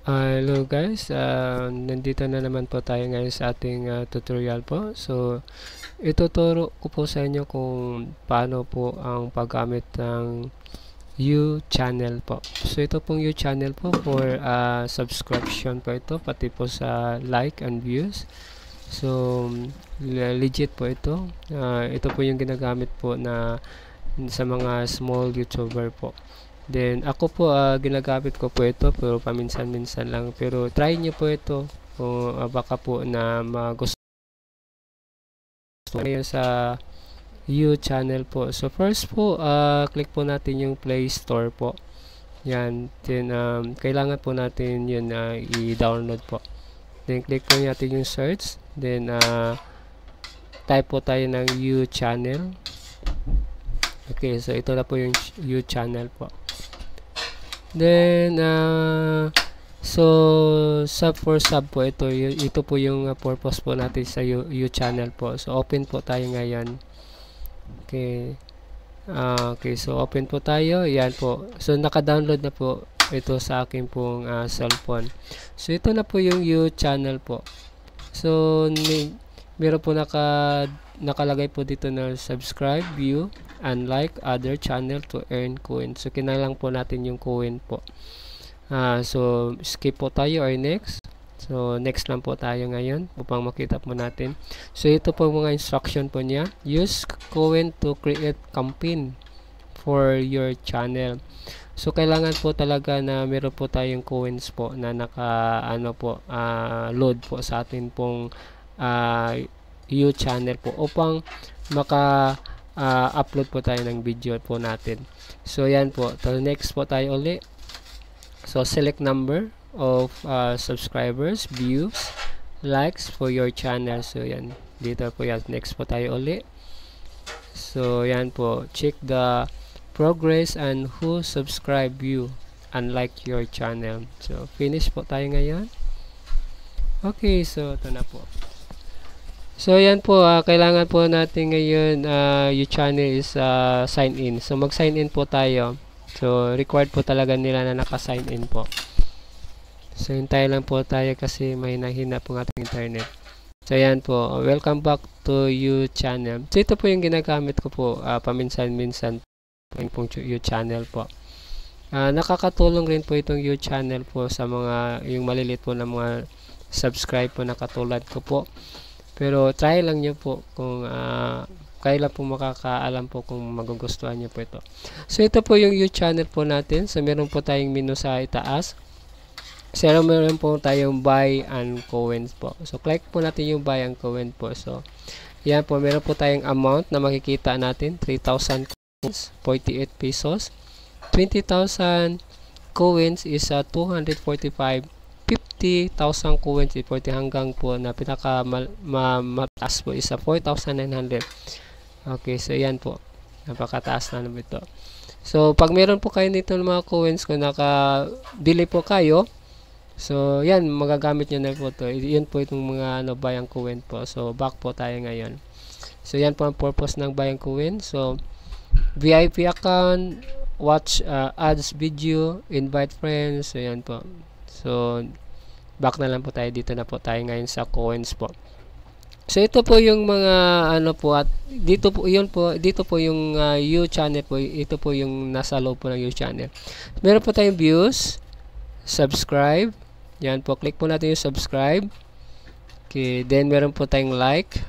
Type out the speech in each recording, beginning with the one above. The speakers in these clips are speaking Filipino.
Uh, hello guys, uh, nandito na naman po tayo ngayon sa ating uh, tutorial po. So, ituturo ko po sa inyo kung paano po ang paggamit ng U-channel po. So, ito pong U-channel po for uh, subscription po ito, pati po sa like and views. So, legit po ito. Uh, ito po yung ginagamit po na sa mga small YouTuber po. Then, ako po, uh, ginagamit ko po ito, pero paminsan-minsan lang. Pero, try nyo po ito. O, uh, baka po na magusto ngayon sa you channel po. So, first po, uh, click po natin yung Play Store po. Yan. Then, um, kailangan po natin yun na uh, i-download po. Then, click po natin yung search. Then, uh, type po tayo ng you channel. Okay, so ito na po yung you channel po. Then, uh, so, sub for sub po ito. Ito po yung uh, purpose po natin sa U, channel po. So, open po tayo ngayon. Okay. Uh, okay, so open po tayo. Yan po. So, naka-download na po ito sa akin pong uh, cellphone. So, ito na po yung U channel po. So, may, meron po naka, nakalagay po dito na subscribe, view, unlike other channel to earn coin. So, kinalang po natin yung coin po. Uh, so, skip po tayo or next. So, next lang po tayo ngayon upang makita po natin. So, ito po mga instruction po niya. Use coin to create campaign for your channel. So, kailangan po talaga na meron po tayong coins po na naka, ano po, uh, load po sa atin pong uh, you channel po upang maka uh, upload po tayo ng video po natin. So yan po. So next po tayo uli. So select number of uh, subscribers, views, likes for your channel. So yan. Dito po yan. Next po tayo uli. So yan po. Check the progress and who subscribe you unlike your channel. So finish po tayo ngayon. Okay, so ito na po. So, yan po, uh, kailangan po natin ngayon, uh, ah, yung channel is uh, sign in. So, mag-sign in po tayo. So, required po talaga nila na naka-sign in po. So, hintay lang po tayo kasi may nahina po ng ating internet. So, yan po. Welcome back to you channel. So, ito po yung ginagamit ko po uh, paminsan-minsan po yung pong you channel po. Uh, nakakatulong rin po itong you channel po sa mga, yung malilit po ng mga subscribe po na katulad ko po. Pero try lang nyo po kung uh, kailan po makakaalam po kung magugustuhan nyo po ito. So ito po yung YouTube channel po natin. So meron po tayong menu sa itaas. So meron po tayong buy and coins po. So click po natin yung buy and coin po. So yan po meron po tayong amount na makikita natin. 3,000 coins, 48 pesos. 20,000 coins is uh, ah, 245 40,000 coins, 40 hanggang po na pinaka mataas po isa 4,900. Okay, so yan po. Napakataas na naman ito. So, pag meron po kayo dito ng mga coins, kung nakabili po kayo, so, yan, magagamit nyo na po ito. Yan po itong mga ano, bayang coin po. So, back po tayo ngayon. So, yan po ang purpose ng bayang coin. So, VIP account, watch uh, ads video, invite friends, so yan po. So, back na lang po tayo dito na po tayo ngayon sa coins po So ito po yung mga ano po at dito po yun po dito po yung uh, U channel po ito po yung nasa loob po ng U channel. Meron po tayong views, subscribe. Yan po click po natin yung subscribe. Okay, then meron po tayong like.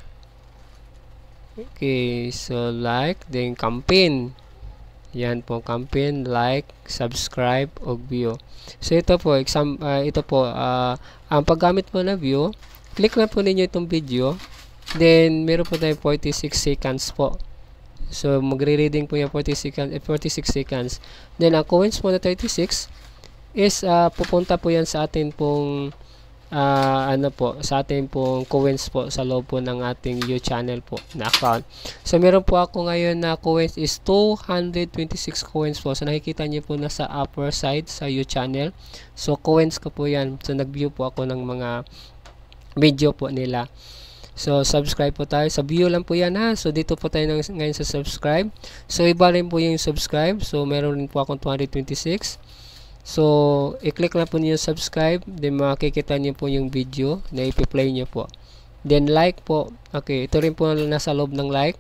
Okay, so like then campaign. Yan po campaign like, subscribe o view. So ito po exam uh, ito po uh, ang paggamit po na view, click lang po ninyo itong video. Then meron po tayong 46 seconds po. So magre-reading po yung 40 seconds, eh, 46 seconds. Then ang coins po na 36 is uh, pupunta po yan sa atin pong uh, ano po, sa ating pong coins po sa loob po ng ating U channel po na account. So meron po ako ngayon na coins is 226 coins po. So nakikita niyo po na sa upper side sa U channel. So coins ko po 'yan. So nag-view po ako ng mga video po nila. So, subscribe po tayo. Sa view lang po yan ha. So, dito po tayo ng, ngayon sa subscribe. So, iba rin po yung subscribe. So, meron rin po akong 226. So, i-click lang po niyo subscribe. Then, makikita niyo po yung video na ipi-play niyo po. Then, like po. Okay, ito rin po nasa loob ng like.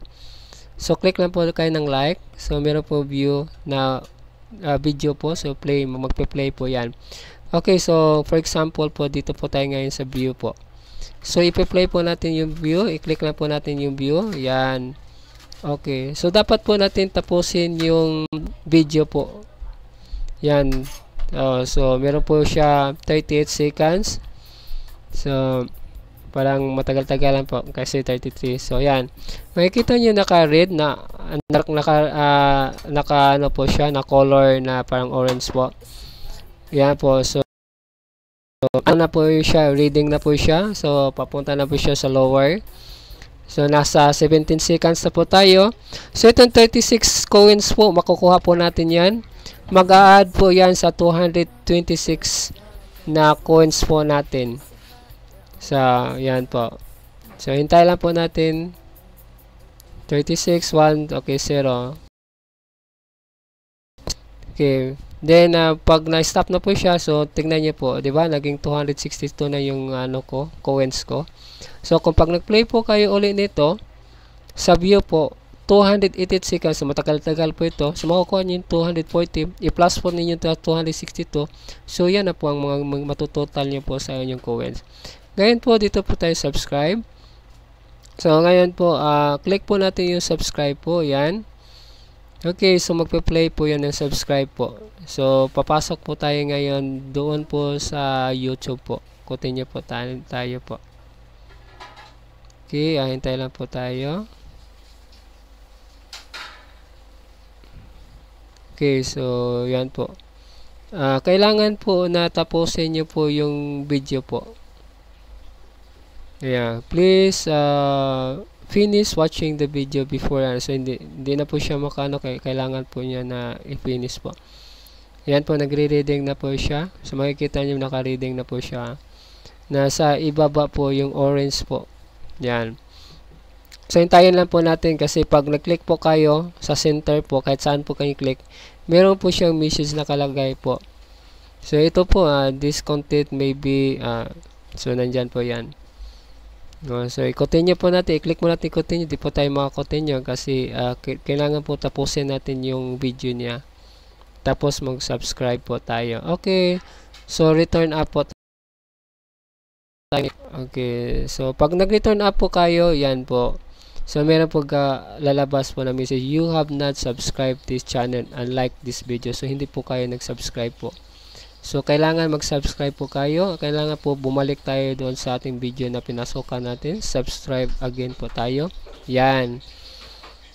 So, click lang po kayo ng like. So, meron po view na uh, video po. So, play. Magpe-play po yan. Okay, so, for example po, dito po tayo ngayon sa view po. So, ipi-play po natin yung view. I-click lang po natin yung view. Yan. Okay. So, dapat po natin tapusin yung video po. Yan. Oh, so, meron po siya 38 seconds. So, parang matagal-tagalan po kasi 33. So, ayan. Makikita nyo naka-red na naka, uh, naka ano po siya, na color na parang orange po. Ayan po. So, so ano na po siya, reading na po siya. So, papunta na po siya sa lower. So, nasa 17 seconds na po tayo. So, itong 36 coins po, makukuha po natin yan. Mag-a-add po yan sa 226 na coins po natin. So, yan po. So, hintay lang po natin. 36, 1, okay, 0. Okay. Then, uh, pag na-stop na po siya, so, tingnan niyo po, di ba, naging 262 na yung, ano ko, coins ko. So, kung pag nag-play po kayo uli nito, sa view po, 288 kasi so, matagal-tagal po ito. So, makukuha niyo yung 240, i-plus po ninyo 262. So, yan na po ang mga, mga matutotal niyo po sa inyong coins. Ngayon po, dito po tayo subscribe. So, ngayon po, uh, click po natin yung subscribe po, yan. Okay, so magpe-play po yun ng subscribe po. So, papasok po tayo ngayon doon po sa YouTube po. Continue po tayo, tayo po. Okay, ahintay lang po tayo. Okay, so yan po. Uh, kailangan po na tapusin nyo po yung video po. Yeah, please uh, finish watching the video before yan. Ah. So, hindi, hindi na po siya makano. Kailangan po niya na i-finish po. Ayan po, nagre-reading na po siya. So, makikita niyo naka-reading na po siya. Ah. Nasa ibaba po yung orange po. Yan. So, hintayin lang po natin kasi pag nag-click po kayo sa center po, kahit saan po kayo click, meron po siyang message na kalagay po. So, ito po, uh, ah, this content may be, uh, so, nandyan po yan. No, so, i-continue po natin. I-click mo natin continue. Di po tayo makakontinue kasi uh, kailangan po tapusin natin yung video niya. Tapos mag-subscribe po tayo. Okay. So, return up po Okay. So, pag nag-return up po kayo, yan po. So, meron po ka lalabas po na message, you have not subscribed this channel and like this video. So, hindi po kayo nag-subscribe po. So, kailangan mag-subscribe po kayo. Kailangan po bumalik tayo doon sa ating video na pinasukan natin. Subscribe again po tayo. Yan.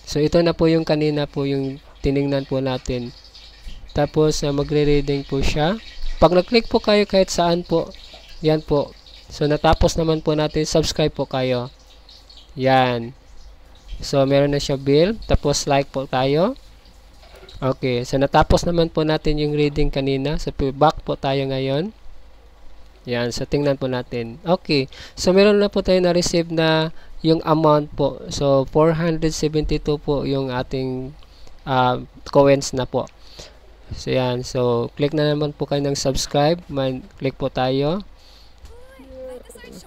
So, ito na po yung kanina po yung tiningnan po natin. Tapos, uh, magre-reading po siya. Pag nag-click po kayo kahit saan po, yan po. So, natapos naman po natin. Subscribe po kayo. Yan. So, meron na siya bill. Tapos, like po tayo. Okay, so natapos naman po natin yung reading kanina. So back po tayo ngayon. Yan, so tingnan po natin. Okay, so meron na po tayo na-receive na yung amount po. So 472 po yung ating uh, coins na po. So yan, so click na naman po kayo ng subscribe. Man, click po tayo.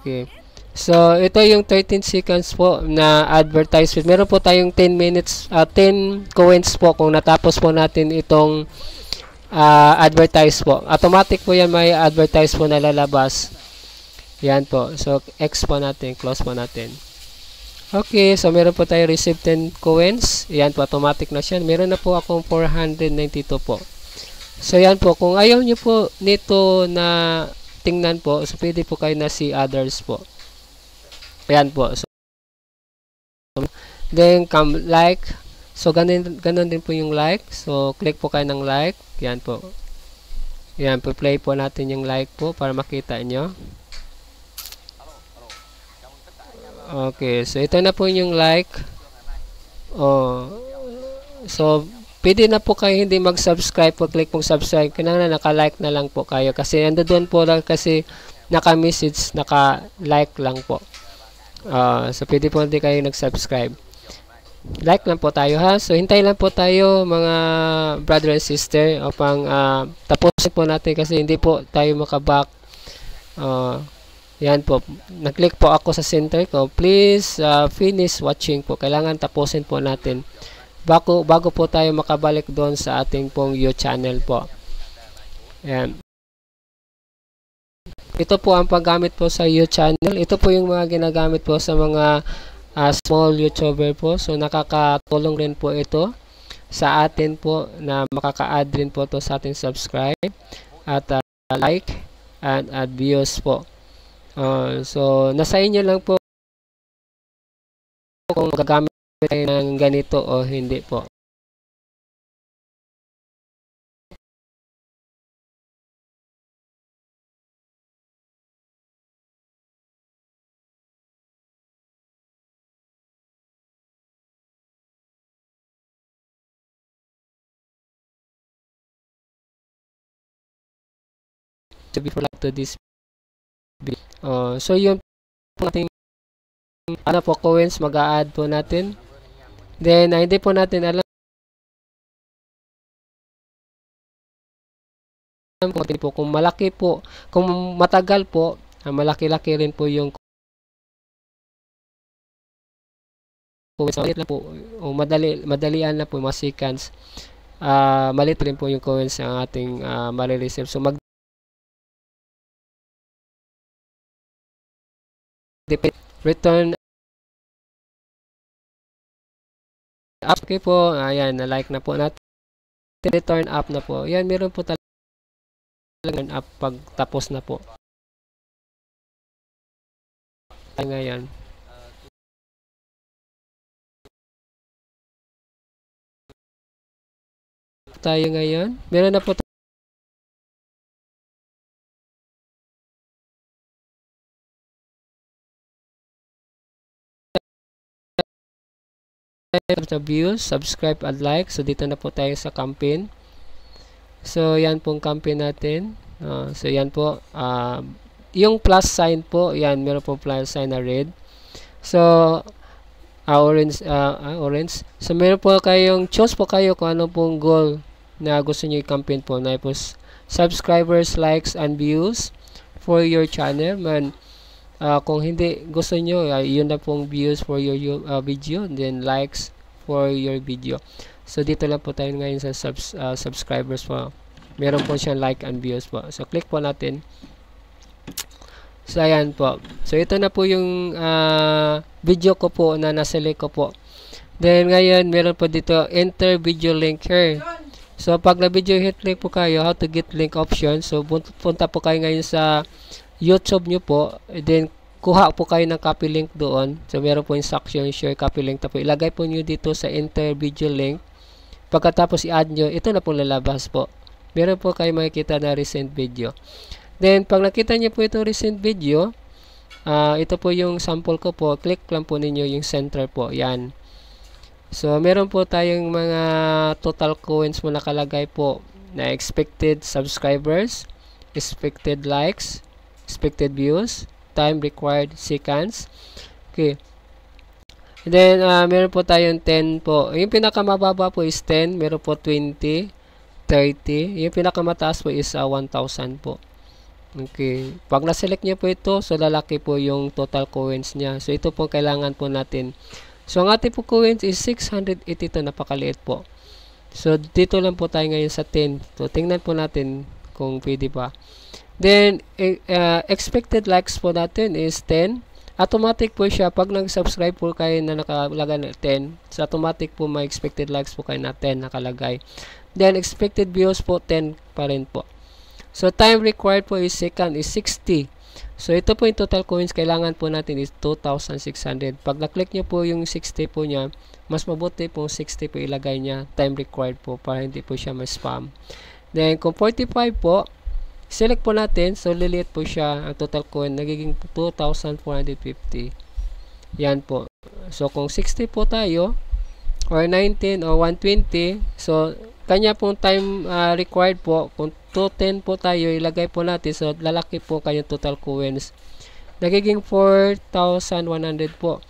Okay. So, ito yung 13 seconds po na advertisement. Meron po tayong 10 minutes, uh, ah, 10 coins po kung natapos po natin itong uh, advertise po. Automatic po yan may advertise po na lalabas. Yan po. So, X po natin. Close po natin. Okay. So, meron po tayo receive 10 coins. Yan po. Automatic na siya. Meron na po akong 492 po. So, yan po. Kung ayaw nyo po nito na tingnan po, so pwede po kayo na si others po. Ayan po. So, then, come like. So, ganun, ganun din po yung like. So, click po kayo ng like. Ayan po. Ayan, play po natin yung like po para makita nyo. Okay, so ito na po yung like. Oh. So, pwede na po kayo hindi mag-subscribe po. click mong subscribe. Kailangan na naka-like na lang po kayo kasi nandoon po lang kasi naka-message, naka-like lang po. Uh, so, pwede po hindi kayo nag-subscribe. Like lang po tayo ha. So, hintay lang po tayo mga brother and sister upang uh, tapusin po natin kasi hindi po tayo makaback. Uh, yan po. Nag-click po ako sa center ko. Please uh, finish watching po. Kailangan tapusin po natin bago, bago po tayo makabalik doon sa ating pong YouTube channel po. Ayan. Ito po ang paggamit po sa YouTube channel. Ito po yung mga ginagamit po sa mga uh, small YouTuber po. So nakakatulong rin po ito sa atin po na makaka-add rin po to sa ating subscribe at uh, like and at views po. Uh, so nasa inyo lang po kung gagamit tayo ng ganito o hindi po. to be for to this video. Uh, so yun po natin ano po coins mag-a-add po natin. Then uh, hindi po natin alam kung po kung malaki po, kung matagal po, uh, malaki-laki rin po yung coins. Malit na po, o madali, madalian na po, mga seconds. Uh, ah, malit rin po yung coins ang ating uh, marireserve. So mag return up. Okay po, ayan, na-like na po natin. Return up na po. Ayan, meron po talaga return up pag tapos na po. Ngayon. Tayo ngayon. Meron na po sa views, subscribe at like. So, dito na po tayo sa campaign. So, yan pong campaign natin. Uh, so, yan po. Uh, yung plus sign po, yan, meron po plus sign na red. So, uh, orange, uh, uh, orange. So, meron po kayong, choose po kayo kung ano pong goal na gusto nyo i-campaign po. Na po, subscribers, likes, and views for your channel. Man, uh, kung hindi gusto nyo uh, yun na pong views for your uh, video then likes for your video so dito lang po tayo ngayon sa subs, uh, subscribers po meron po siyang like and views po so click po natin so ayan po so ito na po yung uh, video ko po na naselect ko po then ngayon meron po dito enter video link here so pag na video hit link po kayo how to get link option so punta po kayo ngayon sa YouTube nyo po, then kuha po kayo ng copy link doon. So, meron po instruction, share copy link. Tapos, ilagay po nyo dito sa enter video link. Pagkatapos i-add nyo, ito na po lalabas po. Meron po kayo makikita na recent video. Then, pag nakita nyo po ito recent video, uh, ito po yung sample ko po. Click lang po ninyo yung center po. Yan. So, meron po tayong mga total coins mo nakalagay po na expected subscribers, expected likes, expected views, time required seconds. Okay. And then, uh, meron po tayong 10 po. Yung pinakamababa po is 10. Meron po 20, 30. Yung pinakamataas po is uh, ah, 1,000 po. Okay. Pag na-select niya po ito, so lalaki po yung total coins niya. So, ito po kailangan po natin. So, ang ating po coins is 682. Napakaliit po. So, dito lang po tayo ngayon sa 10. So, tingnan po natin kung pwede pa. Then, uh, expected likes po natin is 10. Automatic po siya. Pag nag-subscribe po kayo na nakalagay na 10, so automatic po may expected likes po kayo na 10 nakalagay. Then, expected views po 10 pa rin po. So, time required po is second is 60. So, ito po yung total coins kailangan po natin is 2,600. Pag na-click nyo po yung 60 po niya, mas mabuti po 60 po ilagay niya. Time required po para hindi po siya ma-spam. Then, kung 45 po, Select po natin. So, liliit po siya. Ang total coin. nagiging 2,450. Yan po. So, kung 60 po tayo, or 19 or 120, so, kanya pong time uh, required po. Kung 210 po tayo, ilagay po natin. So, lalaki po kayong total coins. Nagiging 4,100 po.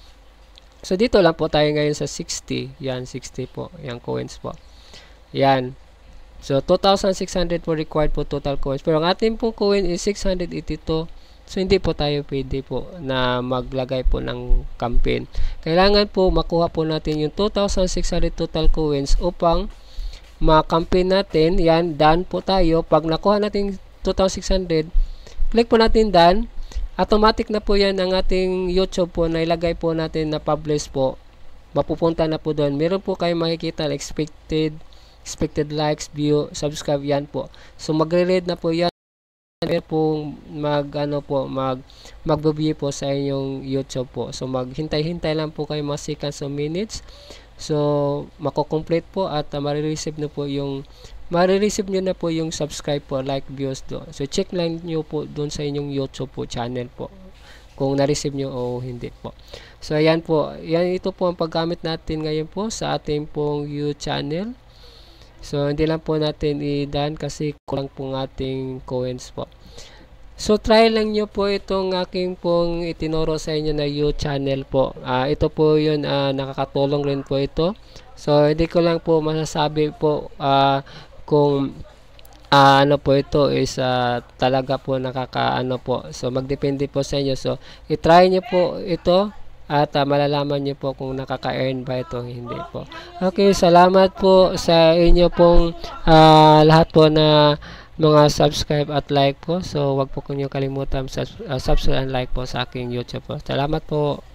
So, dito lang po tayo ngayon sa 60. Yan, 60 po. Yan, coins po. Yan. So, 2,600 po required po total coins. Pero ang ating po coin is 682. So, hindi po tayo pwede po na maglagay po ng campaign. Kailangan po makuha po natin yung 2,600 total coins upang ma-campaign natin. Yan, done po tayo. Pag nakuha natin 2,600, click po natin done. Automatic na po yan ang ating YouTube po na ilagay po natin na publish po. Mapupunta na po doon. Meron po kayong makikita expected expected likes, view, subscribe, yan po. So, magre-read na po yan. Meron po mag, ano po, mag, magbabiyo po sa inyong YouTube po. So, maghintay-hintay lang po kayo mga seconds or minutes. So, mako-complete po at uh, marireceive na po yung marireceive niyo na po yung subscribe po, like views do. So, check lang nyo po doon sa inyong YouTube po, channel po. Kung na-receive nyo o hindi po. So, ayan po. Yan, ito po ang paggamit natin ngayon po sa ating pong YouTube channel. So, hindi lang po natin i-done kasi kulang pong ating coins po. So, try lang nyo po itong aking pong itinuro sa inyo na you channel po. Uh, ito po yun, uh, nakakatulong rin po ito. So, hindi ko lang po masasabi po uh, kung uh, ano po ito is uh, talaga po nakakaano po. So, magdepende po sa inyo. So, itry nyo po ito at uh, malalaman nyo po kung nakaka-earn ba ito hindi po. Okay, salamat po sa inyo pong uh, lahat po na mga subscribe at like po. So, wag po kung kalimutan sub, uh, ah, subscribe and like po sa aking YouTube po. Salamat po.